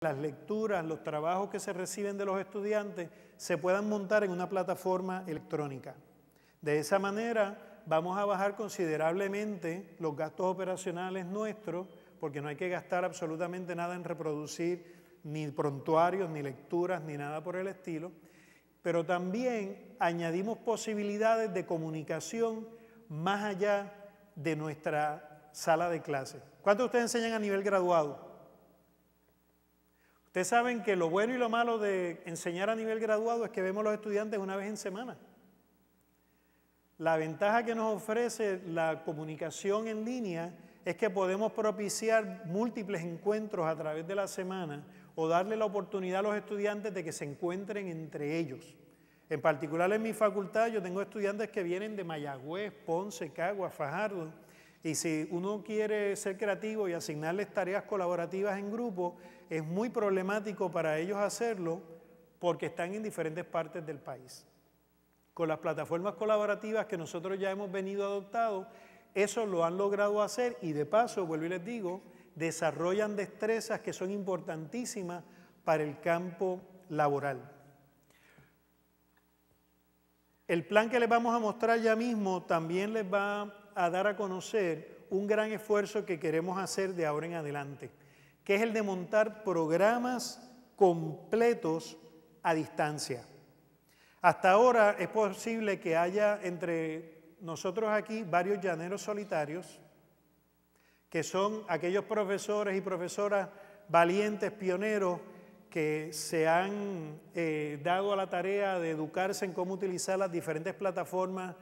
las lecturas, los trabajos que se reciben de los estudiantes se puedan montar en una plataforma electrónica. De esa manera vamos a bajar considerablemente los gastos operacionales nuestros, porque no hay que gastar absolutamente nada en reproducir ni prontuarios, ni lecturas, ni nada por el estilo, pero también añadimos posibilidades de comunicación más allá de nuestra sala de clases. ¿Cuántos de ustedes enseñan a nivel graduado? Ustedes saben que lo bueno y lo malo de enseñar a nivel graduado es que vemos a los estudiantes una vez en semana. La ventaja que nos ofrece la comunicación en línea es que podemos propiciar múltiples encuentros a través de la semana o darle la oportunidad a los estudiantes de que se encuentren entre ellos. En particular en mi facultad yo tengo estudiantes que vienen de Mayagüez, Ponce, Cagua, Fajardo, y si uno quiere ser creativo y asignarles tareas colaborativas en grupo, es muy problemático para ellos hacerlo porque están en diferentes partes del país. Con las plataformas colaborativas que nosotros ya hemos venido adoptando, eso lo han logrado hacer y de paso, vuelvo y les digo, desarrollan destrezas que son importantísimas para el campo laboral. El plan que les vamos a mostrar ya mismo también les va a dar a conocer un gran esfuerzo que queremos hacer de ahora en adelante, que es el de montar programas completos a distancia. Hasta ahora es posible que haya entre nosotros aquí varios llaneros solitarios, que son aquellos profesores y profesoras valientes, pioneros, que se han eh, dado a la tarea de educarse en cómo utilizar las diferentes plataformas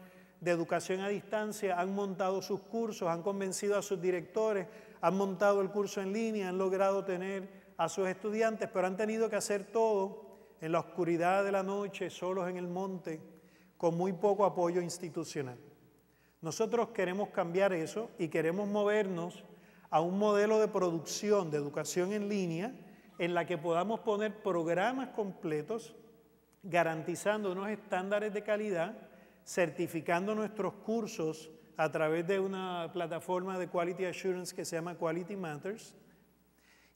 de educación a distancia han montado sus cursos, han convencido a sus directores, han montado el curso en línea, han logrado tener a sus estudiantes, pero han tenido que hacer todo en la oscuridad de la noche, solos en el monte, con muy poco apoyo institucional. Nosotros queremos cambiar eso y queremos movernos a un modelo de producción de educación en línea en la que podamos poner programas completos garantizando unos estándares de calidad certificando nuestros cursos a través de una plataforma de Quality Assurance que se llama Quality Matters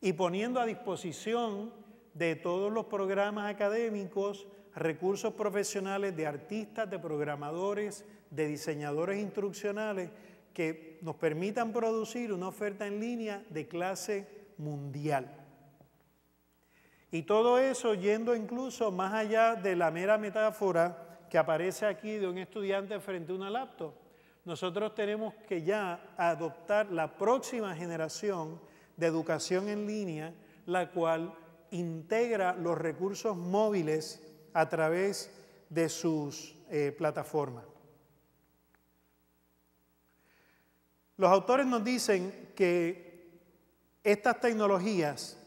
y poniendo a disposición de todos los programas académicos recursos profesionales de artistas, de programadores, de diseñadores instruccionales que nos permitan producir una oferta en línea de clase mundial. Y todo eso yendo incluso más allá de la mera metáfora que aparece aquí de un estudiante frente a una laptop. Nosotros tenemos que ya adoptar la próxima generación de educación en línea, la cual integra los recursos móviles a través de sus eh, plataformas. Los autores nos dicen que estas tecnologías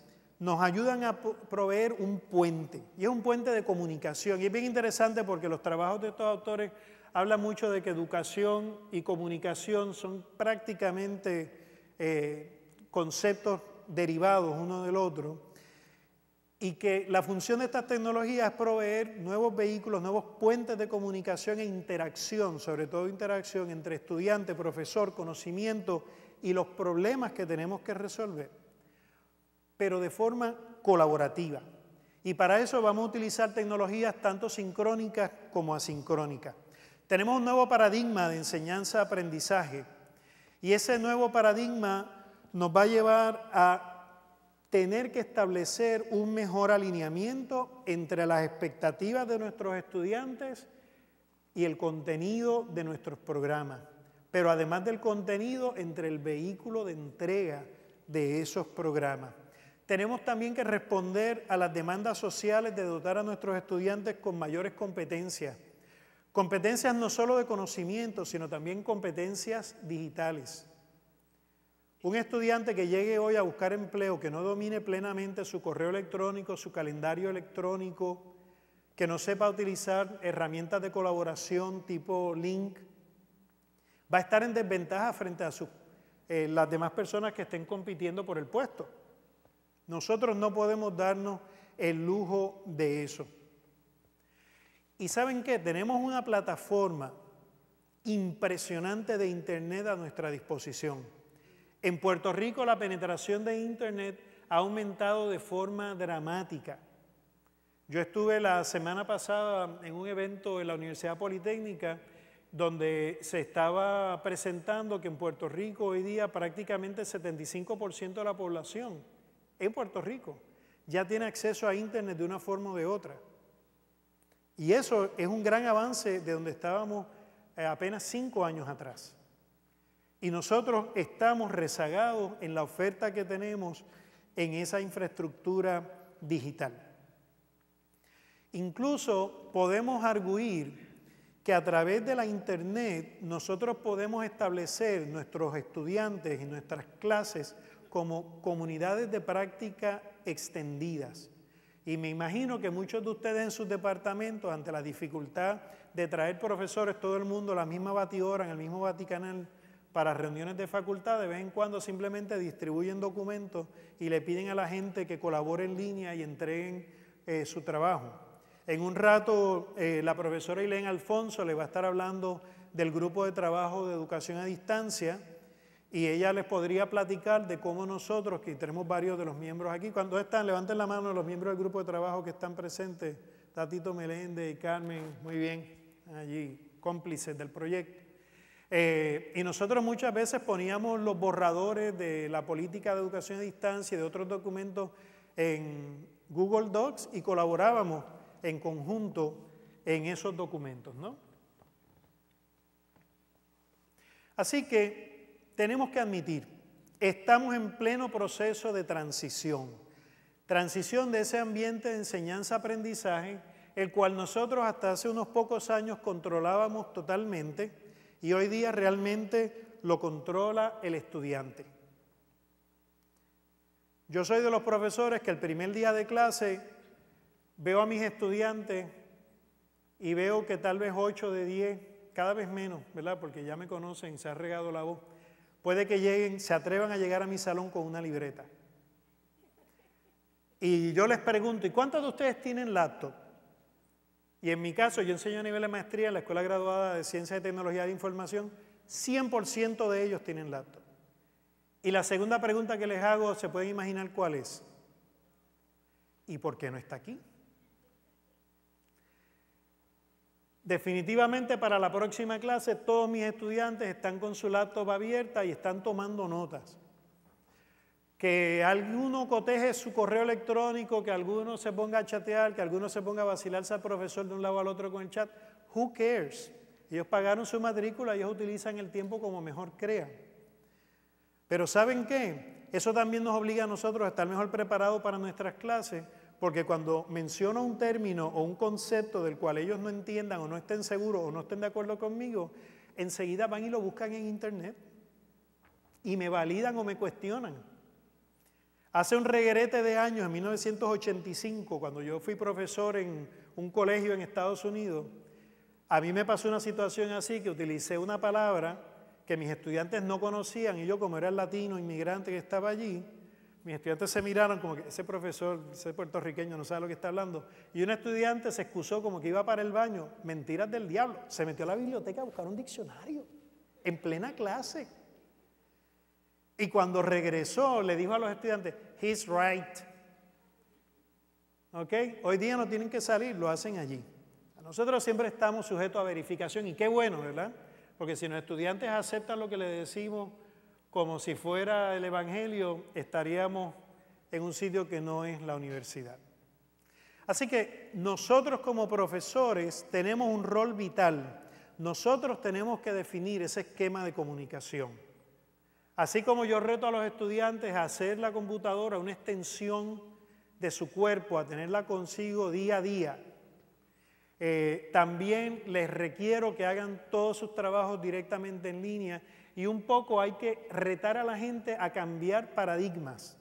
nos ayudan a proveer un puente, y es un puente de comunicación. Y es bien interesante porque los trabajos de estos autores hablan mucho de que educación y comunicación son prácticamente eh, conceptos derivados uno del otro, y que la función de estas tecnologías es proveer nuevos vehículos, nuevos puentes de comunicación e interacción, sobre todo interacción entre estudiante, profesor, conocimiento y los problemas que tenemos que resolver pero de forma colaborativa. Y para eso vamos a utilizar tecnologías tanto sincrónicas como asincrónicas. Tenemos un nuevo paradigma de enseñanza-aprendizaje y ese nuevo paradigma nos va a llevar a tener que establecer un mejor alineamiento entre las expectativas de nuestros estudiantes y el contenido de nuestros programas, pero además del contenido entre el vehículo de entrega de esos programas. Tenemos también que responder a las demandas sociales de dotar a nuestros estudiantes con mayores competencias. Competencias no solo de conocimiento, sino también competencias digitales. Un estudiante que llegue hoy a buscar empleo, que no domine plenamente su correo electrónico, su calendario electrónico, que no sepa utilizar herramientas de colaboración tipo Link, va a estar en desventaja frente a eh, las demás personas que estén compitiendo por el puesto. Nosotros no podemos darnos el lujo de eso. Y saben qué, tenemos una plataforma impresionante de Internet a nuestra disposición. En Puerto Rico la penetración de Internet ha aumentado de forma dramática. Yo estuve la semana pasada en un evento en la Universidad Politécnica donde se estaba presentando que en Puerto Rico hoy día prácticamente el 75% de la población en Puerto Rico ya tiene acceso a Internet de una forma o de otra. Y eso es un gran avance de donde estábamos eh, apenas cinco años atrás. Y nosotros estamos rezagados en la oferta que tenemos en esa infraestructura digital. Incluso podemos arguir que a través de la Internet nosotros podemos establecer nuestros estudiantes y nuestras clases como comunidades de práctica extendidas. Y me imagino que muchos de ustedes en sus departamentos, ante la dificultad de traer profesores, todo el mundo, la misma batidora, en el mismo Vaticanal, para reuniones de facultad, de vez en cuando simplemente distribuyen documentos y le piden a la gente que colabore en línea y entreguen eh, su trabajo. En un rato, eh, la profesora Ilén Alfonso le va a estar hablando del grupo de trabajo de educación a distancia y ella les podría platicar de cómo nosotros, que tenemos varios de los miembros aquí, cuando están, levanten la mano los miembros del grupo de trabajo que están presentes, Tatito Meléndez y Carmen, muy bien, allí, cómplices del proyecto. Eh, y nosotros muchas veces poníamos los borradores de la política de educación a distancia y de otros documentos en Google Docs y colaborábamos en conjunto en esos documentos, ¿no? Así que tenemos que admitir, estamos en pleno proceso de transición, transición de ese ambiente de enseñanza-aprendizaje, el cual nosotros hasta hace unos pocos años controlábamos totalmente y hoy día realmente lo controla el estudiante. Yo soy de los profesores que el primer día de clase veo a mis estudiantes y veo que tal vez 8 de 10, cada vez menos, ¿verdad? Porque ya me conocen, se ha regado la voz. Puede que lleguen, se atrevan a llegar a mi salón con una libreta. Y yo les pregunto, ¿y cuántos de ustedes tienen laptop? Y en mi caso, yo enseño a nivel de maestría en la Escuela Graduada de Ciencia y Tecnología de Información, 100% de ellos tienen laptop. Y la segunda pregunta que les hago, ¿se pueden imaginar cuál es? ¿Y por qué no está aquí? Definitivamente para la próxima clase todos mis estudiantes están con su laptop abierta y están tomando notas. Que alguno coteje su correo electrónico, que alguno se ponga a chatear, que alguno se ponga a vacilarse al profesor de un lado al otro con el chat. Who cares? Ellos pagaron su matrícula, y ellos utilizan el tiempo como mejor crean. Pero ¿saben qué? Eso también nos obliga a nosotros a estar mejor preparados para nuestras clases porque cuando menciono un término o un concepto del cual ellos no entiendan o no estén seguros o no estén de acuerdo conmigo, enseguida van y lo buscan en internet y me validan o me cuestionan. Hace un regrete de años, en 1985, cuando yo fui profesor en un colegio en Estados Unidos, a mí me pasó una situación así que utilicé una palabra que mis estudiantes no conocían y yo como era el latino inmigrante que estaba allí, mis estudiantes se miraron como que ese profesor, ese puertorriqueño no sabe lo que está hablando. Y un estudiante se excusó como que iba para el baño, mentiras del diablo. Se metió a la biblioteca a buscar un diccionario en plena clase. Y cuando regresó le dijo a los estudiantes, he's right. ¿Ok? Hoy día no tienen que salir, lo hacen allí. Nosotros siempre estamos sujetos a verificación y qué bueno, ¿verdad? Porque si los estudiantes aceptan lo que le decimos, como si fuera el Evangelio, estaríamos en un sitio que no es la universidad. Así que nosotros como profesores tenemos un rol vital. Nosotros tenemos que definir ese esquema de comunicación. Así como yo reto a los estudiantes a hacer la computadora una extensión de su cuerpo, a tenerla consigo día a día, eh, también les requiero que hagan todos sus trabajos directamente en línea y un poco hay que retar a la gente a cambiar paradigmas.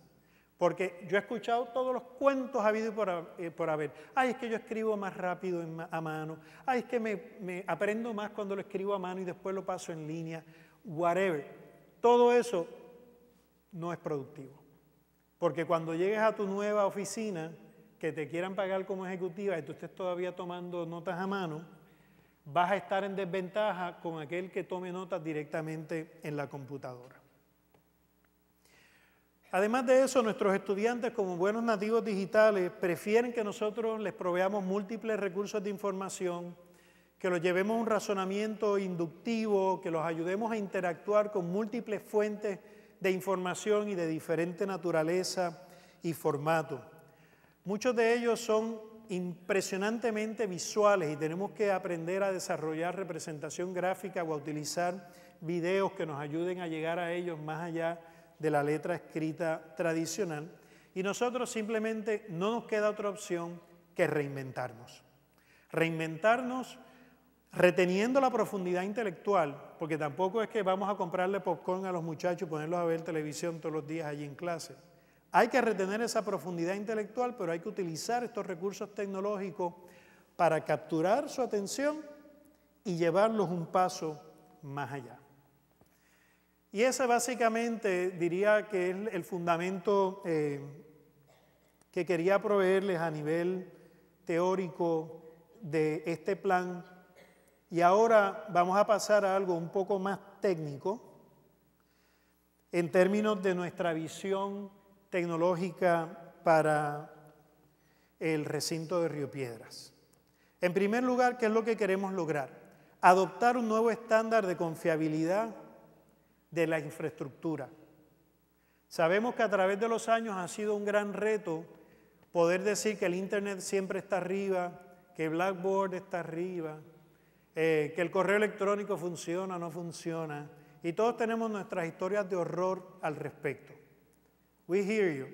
Porque yo he escuchado todos los cuentos habidos por, eh, por haber. Ay, es que yo escribo más rápido a mano. Ay, es que me, me aprendo más cuando lo escribo a mano y después lo paso en línea. Whatever. Todo eso no es productivo. Porque cuando llegues a tu nueva oficina, que te quieran pagar como ejecutiva y tú estés todavía tomando notas a mano, vas a estar en desventaja con aquel que tome notas directamente en la computadora. Además de eso, nuestros estudiantes, como buenos nativos digitales, prefieren que nosotros les proveamos múltiples recursos de información, que los llevemos a un razonamiento inductivo, que los ayudemos a interactuar con múltiples fuentes de información y de diferente naturaleza y formato. Muchos de ellos son impresionantemente visuales y tenemos que aprender a desarrollar representación gráfica o a utilizar videos que nos ayuden a llegar a ellos más allá de la letra escrita tradicional. Y nosotros simplemente no nos queda otra opción que reinventarnos. Reinventarnos reteniendo la profundidad intelectual, porque tampoco es que vamos a comprarle popcorn a los muchachos y ponerlos a ver televisión todos los días allí en clase hay que retener esa profundidad intelectual, pero hay que utilizar estos recursos tecnológicos para capturar su atención y llevarlos un paso más allá. Y ese básicamente diría que es el fundamento eh, que quería proveerles a nivel teórico de este plan. Y ahora vamos a pasar a algo un poco más técnico en términos de nuestra visión tecnológica para el recinto de Río Piedras. En primer lugar, ¿qué es lo que queremos lograr? Adoptar un nuevo estándar de confiabilidad de la infraestructura. Sabemos que a través de los años ha sido un gran reto poder decir que el Internet siempre está arriba, que Blackboard está arriba, eh, que el correo electrónico funciona o no funciona. Y todos tenemos nuestras historias de horror al respecto. We hear you.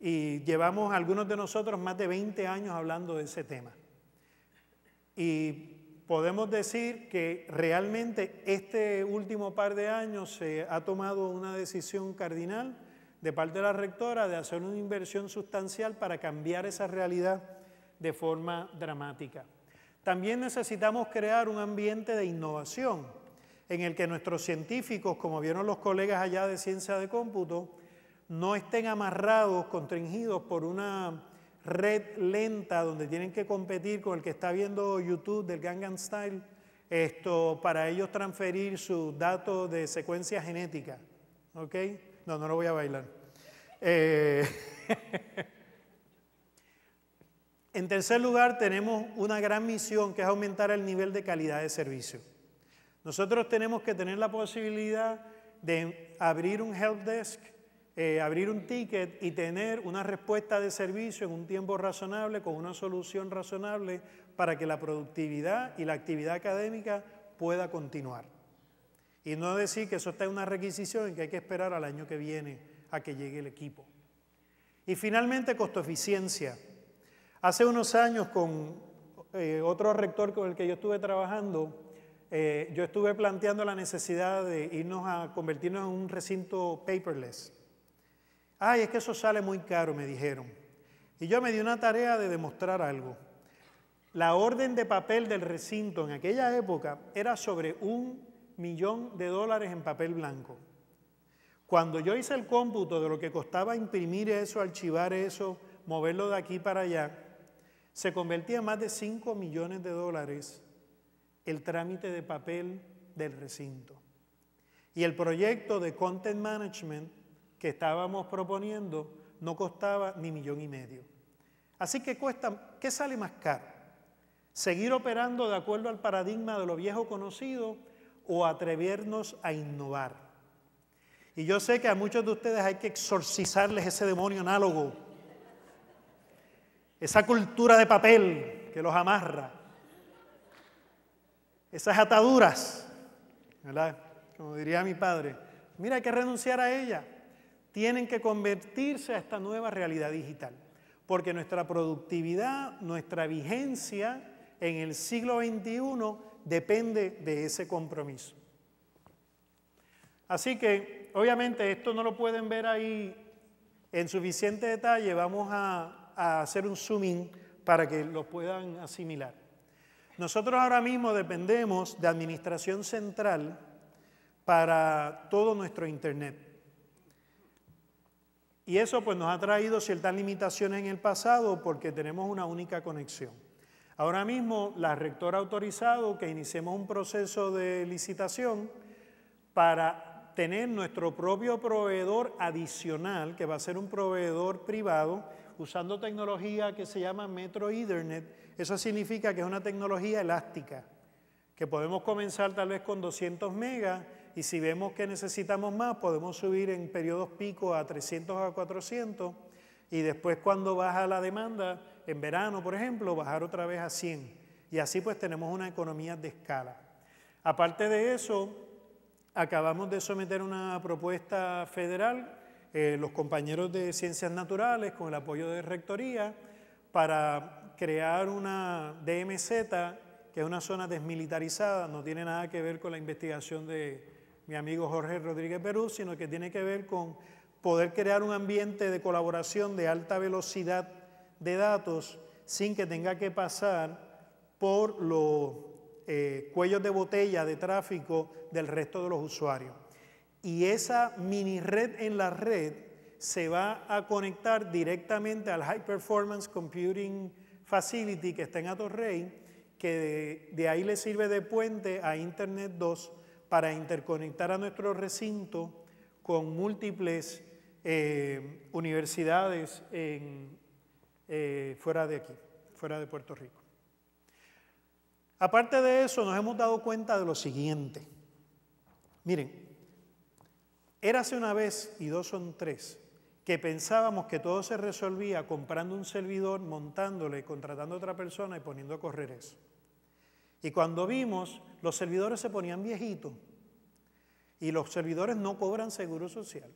Y llevamos algunos de nosotros más de 20 años hablando de ese tema. Y podemos decir que realmente este último par de años se ha tomado una decisión cardinal de parte de la rectora de hacer una inversión sustancial para cambiar esa realidad de forma dramática. También necesitamos crear un ambiente de innovación en el que nuestros científicos, como vieron los colegas allá de ciencia de cómputo, no estén amarrados, constringidos por una red lenta donde tienen que competir con el que está viendo YouTube del Gangnam Style, esto, para ellos transferir sus datos de secuencia genética. ¿Ok? No, no lo voy a bailar. Eh, en tercer lugar, tenemos una gran misión que es aumentar el nivel de calidad de servicio. Nosotros tenemos que tener la posibilidad de abrir un help desk eh, abrir un ticket y tener una respuesta de servicio en un tiempo razonable, con una solución razonable, para que la productividad y la actividad académica pueda continuar. Y no decir que eso está en una requisición y que hay que esperar al año que viene a que llegue el equipo. Y finalmente, costo eficiencia. Hace unos años, con eh, otro rector con el que yo estuve trabajando, eh, yo estuve planteando la necesidad de irnos a convertirnos en un recinto paperless, Ay, es que eso sale muy caro, me dijeron. Y yo me di una tarea de demostrar algo. La orden de papel del recinto en aquella época era sobre un millón de dólares en papel blanco. Cuando yo hice el cómputo de lo que costaba imprimir eso, archivar eso, moverlo de aquí para allá, se convertía en más de 5 millones de dólares el trámite de papel del recinto. Y el proyecto de content management que estábamos proponiendo no costaba ni millón y medio. Así que cuesta, ¿qué sale más caro? ¿Seguir operando de acuerdo al paradigma de lo viejo conocido o atrevernos a innovar? Y yo sé que a muchos de ustedes hay que exorcizarles ese demonio análogo, esa cultura de papel que los amarra, esas ataduras, ¿verdad? Como diría mi padre, mira, hay que renunciar a ella tienen que convertirse a esta nueva realidad digital, porque nuestra productividad, nuestra vigencia en el siglo XXI depende de ese compromiso. Así que, obviamente, esto no lo pueden ver ahí en suficiente detalle, vamos a, hacer un zooming para que lo puedan asimilar. Nosotros ahora mismo dependemos de administración central para todo nuestro Internet. Y eso pues nos ha traído ciertas limitaciones en el pasado porque tenemos una única conexión. Ahora mismo la rectora ha autorizado que iniciemos un proceso de licitación para tener nuestro propio proveedor adicional, que va a ser un proveedor privado, usando tecnología que se llama Metro Ethernet. Eso significa que es una tecnología elástica, que podemos comenzar tal vez con 200 megas y si vemos que necesitamos más, podemos subir en periodos pico a 300 a 400 y después cuando baja la demanda, en verano por ejemplo, bajar otra vez a 100. Y así pues tenemos una economía de escala. Aparte de eso, acabamos de someter una propuesta federal, eh, los compañeros de Ciencias Naturales con el apoyo de Rectoría, para crear una DMZ, que es una zona desmilitarizada, no tiene nada que ver con la investigación de, mi amigo Jorge Rodríguez Perú, sino que tiene que ver con poder crear un ambiente de colaboración de alta velocidad de datos sin que tenga que pasar por los eh, cuellos de botella de tráfico del resto de los usuarios. Y esa mini red en la red se va a conectar directamente al High Performance Computing Facility que está en Atorrey, que de, de ahí le sirve de puente a Internet 2 para interconectar a nuestro recinto con múltiples eh, universidades eh, fuera de aquí, fuera de Puerto Rico. Aparte de eso, nos hemos dado cuenta de lo siguiente. Miren, érase una vez, y dos son tres, que pensábamos que todo se resolvía comprando un servidor, montándole, contratando a otra persona y poniendo a correr eso. Y cuando vimos, los servidores se ponían viejitos y los servidores no cobran seguro social.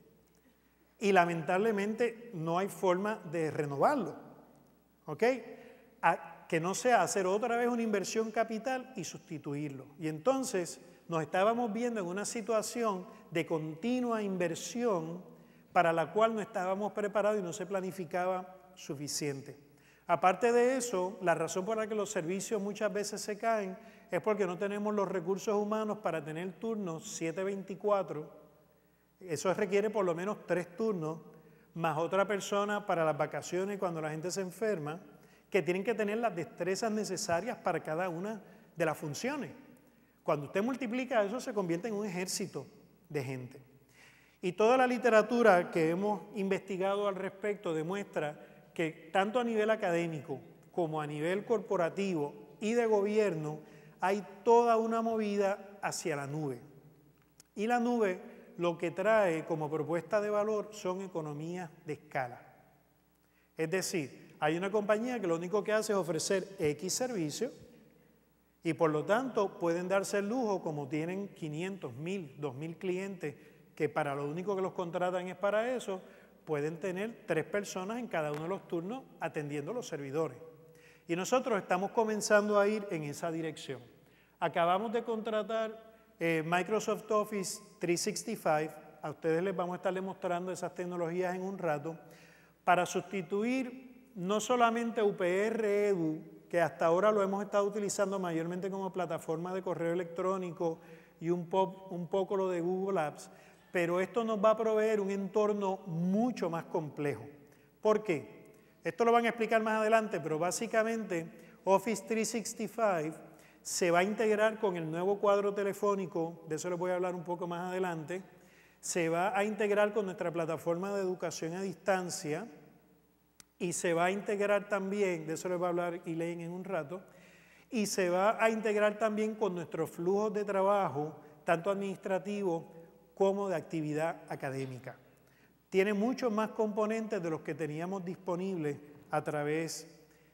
Y lamentablemente no hay forma de renovarlo. ¿Ok? que no sea hacer otra vez una inversión capital y sustituirlo. Y entonces nos estábamos viendo en una situación de continua inversión para la cual no estábamos preparados y no se planificaba suficiente. Aparte de eso, la razón por la que los servicios muchas veces se caen es porque no tenemos los recursos humanos para tener turnos 724. Eso requiere por lo menos tres turnos, más otra persona para las vacaciones cuando la gente se enferma, que tienen que tener las destrezas necesarias para cada una de las funciones. Cuando usted multiplica eso se convierte en un ejército de gente. Y toda la literatura que hemos investigado al respecto demuestra que tanto a nivel académico como a nivel corporativo y de gobierno hay toda una movida hacia la nube. Y la nube lo que trae como propuesta de valor son economías de escala. Es decir, hay una compañía que lo único que hace es ofrecer X servicio y por lo tanto pueden darse el lujo, como tienen 500, 1000, 2000 clientes, que para lo único que los contratan es para eso, pueden tener tres personas en cada uno de los turnos atendiendo los servidores. Y nosotros estamos comenzando a ir en esa dirección. Acabamos de contratar eh, Microsoft Office 365, a ustedes les vamos a estar demostrando esas tecnologías en un rato, para sustituir no solamente UPR Edu, que hasta ahora lo hemos estado utilizando mayormente como plataforma de correo electrónico y un poco lo de Google Apps, pero esto nos va a proveer un entorno mucho más complejo. ¿Por qué? Esto lo van a explicar más adelante, pero básicamente Office 365 se va a integrar con el nuevo cuadro telefónico, de eso les voy a hablar un poco más adelante, se va a integrar con nuestra plataforma de educación a distancia y se va a integrar también, de eso les va a hablar leen en un rato, y se va a integrar también con nuestros flujos de trabajo, tanto administrativos como de actividad académica. Tiene muchos más componentes de los que teníamos disponibles a través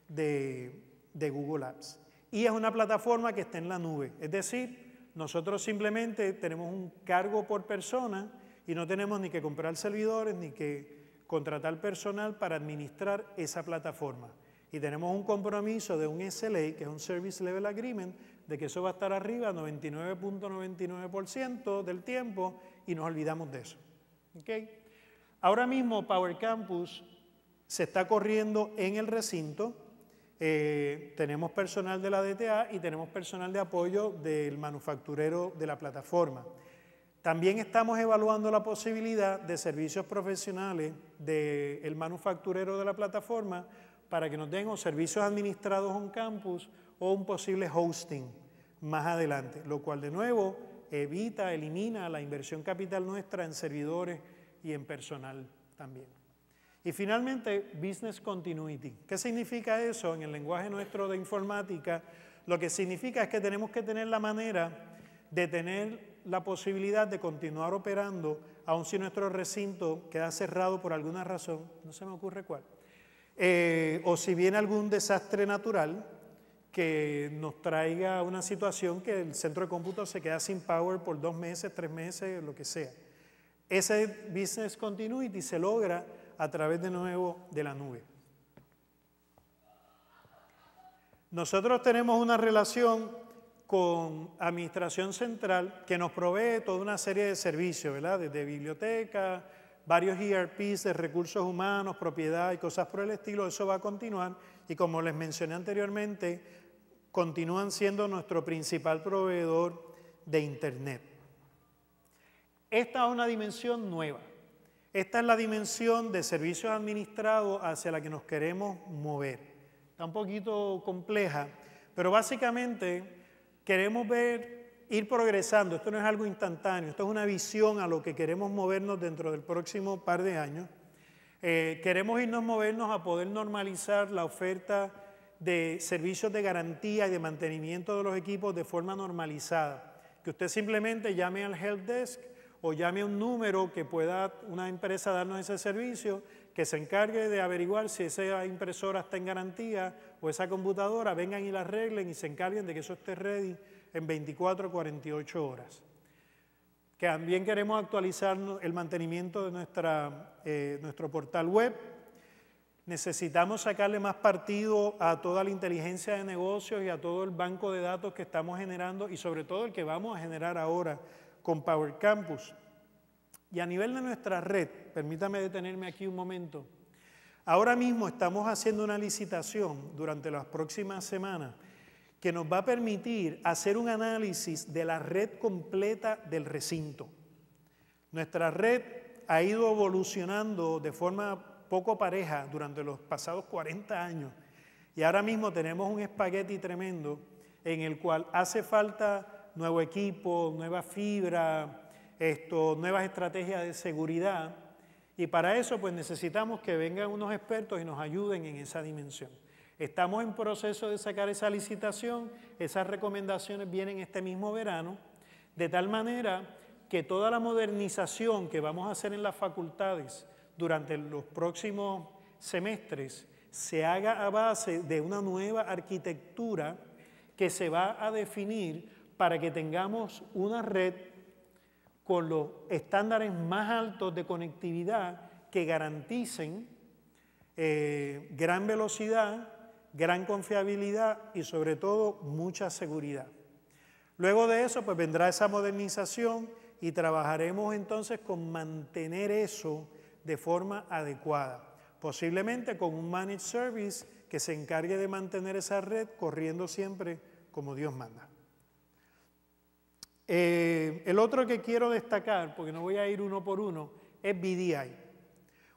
de, Google Apps. Y es una plataforma que está en la nube, es decir, nosotros simplemente tenemos un cargo por persona y no tenemos ni que comprar servidores ni que contratar personal para administrar esa plataforma. Y tenemos un compromiso de un SLA, e, que es un Service Level Agreement, de que eso va a estar arriba 99.99% del tiempo y nos olvidamos de eso. Ahora mismo Power Campus se está corriendo en el recinto. Eh, tenemos personal de la DTA y tenemos personal de apoyo del manufacturero de la plataforma. También estamos evaluando la posibilidad de servicios profesionales del manufacturero de la plataforma para que nos den servicios administrados on campus o un posible hosting más adelante, lo cual de nuevo evita, elimina la inversión capital nuestra en servidores y en personal también. Y finalmente, business continuity. ¿Qué significa eso en el lenguaje nuestro de informática? Lo que significa es que tenemos que tener la manera de tener la posibilidad de continuar operando, aun si nuestro recinto queda cerrado por alguna razón, no se me ocurre cuál, eh, o si viene algún desastre natural que nos traiga una situación que el centro de cómputo se queda sin power por dos meses, tres meses, lo que sea. Ese business continuity se logra a través de nuevo de la nube. Nosotros tenemos una relación con Administración Central que nos provee toda una serie de servicios, ¿verdad? Desde biblioteca, varios ERPs de recursos humanos, propiedad y cosas por el estilo, eso va a continuar y como les mencioné anteriormente, continúan siendo nuestro principal proveedor de Internet. Esta es una dimensión nueva. Esta es la dimensión de servicios administrados hacia la que nos queremos mover. Está un poquito compleja, pero básicamente queremos ver ir progresando, esto no es algo instantáneo, esto es una visión a lo que queremos movernos dentro del próximo par de años. Eh, queremos irnos movernos a poder normalizar la oferta de servicios de garantía y de mantenimiento de los equipos de forma normalizada. Que usted simplemente llame al help desk o llame a un número que pueda una empresa darnos ese servicio, que se encargue de averiguar si esa impresora está en garantía o esa computadora, vengan y la arreglen y se encarguen de que eso esté ready en 24 a 48 horas. También queremos actualizar el mantenimiento de nuestra, eh, nuestro portal web. Necesitamos sacarle más partido a toda la inteligencia de negocios y a todo el banco de datos que estamos generando y sobre todo el que vamos a generar ahora con Power Campus. Y a nivel de nuestra red, permítame detenerme aquí un momento. Ahora mismo estamos haciendo una licitación durante las próximas semanas que nos va a permitir hacer un análisis de la red completa del recinto. Nuestra red ha ido evolucionando de forma poco pareja durante los pasados 40 años y ahora mismo tenemos un espagueti tremendo en el cual hace falta nuevo equipo, nueva fibra, esto, nuevas estrategias de seguridad y para eso pues necesitamos que vengan unos expertos y nos ayuden en esa dimensión. Estamos en proceso de sacar esa licitación, esas recomendaciones vienen este mismo verano, de tal manera que toda la modernización que vamos a hacer en las facultades durante los próximos semestres se haga a base de una nueva arquitectura que se va a definir para que tengamos una red con los estándares más altos de conectividad que garanticen eh, gran velocidad, gran confiabilidad y sobre todo mucha seguridad. Luego de eso, pues vendrá esa modernización y trabajaremos entonces con mantener eso de forma adecuada, posiblemente con un managed service que se encargue de mantener esa red corriendo siempre como Dios manda. Eh, el otro que quiero destacar, porque no voy a ir uno por uno, es BDI.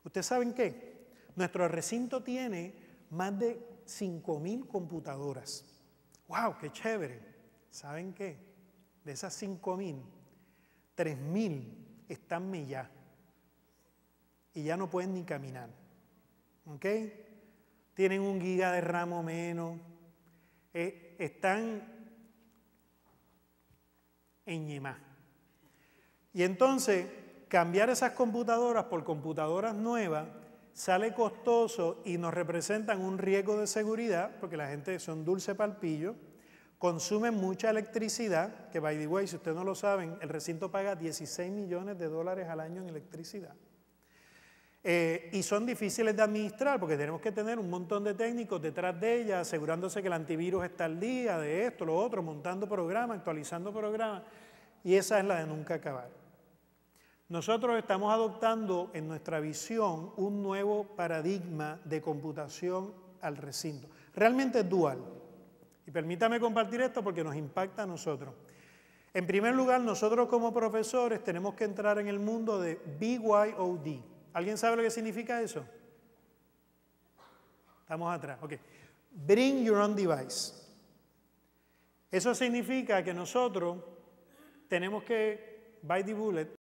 ¿Ustedes saben qué? Nuestro recinto tiene más de 5.000 computadoras. ¡Wow! ¡Qué chévere! ¿Saben qué? De esas 5.000, 3.000 están ya y ya no pueden ni caminar. ¿Ok? Tienen un giga de ramo menos. Eh, están en Yemá. Y entonces, cambiar esas computadoras por computadoras nuevas sale costoso y nos representan un riesgo de seguridad, porque la gente son dulce palpillo, consumen mucha electricidad, que by the way, si ustedes no lo saben, el recinto paga 16 millones de dólares al año en electricidad. Eh, y son difíciles de administrar porque tenemos que tener un montón de técnicos detrás de ella, asegurándose que el antivirus está al día, de esto, lo otro, montando programas, actualizando programas. Y esa es la de nunca acabar. Nosotros estamos adoptando en nuestra visión un nuevo paradigma de computación al recinto. Realmente es dual. Y permítame compartir esto porque nos impacta a nosotros. En primer lugar, nosotros como profesores tenemos que entrar en el mundo de BYOD. ¿Alguien sabe lo que significa eso? Estamos atrás. Ok. Bring your own device. Eso significa que nosotros tenemos que, by the bullet,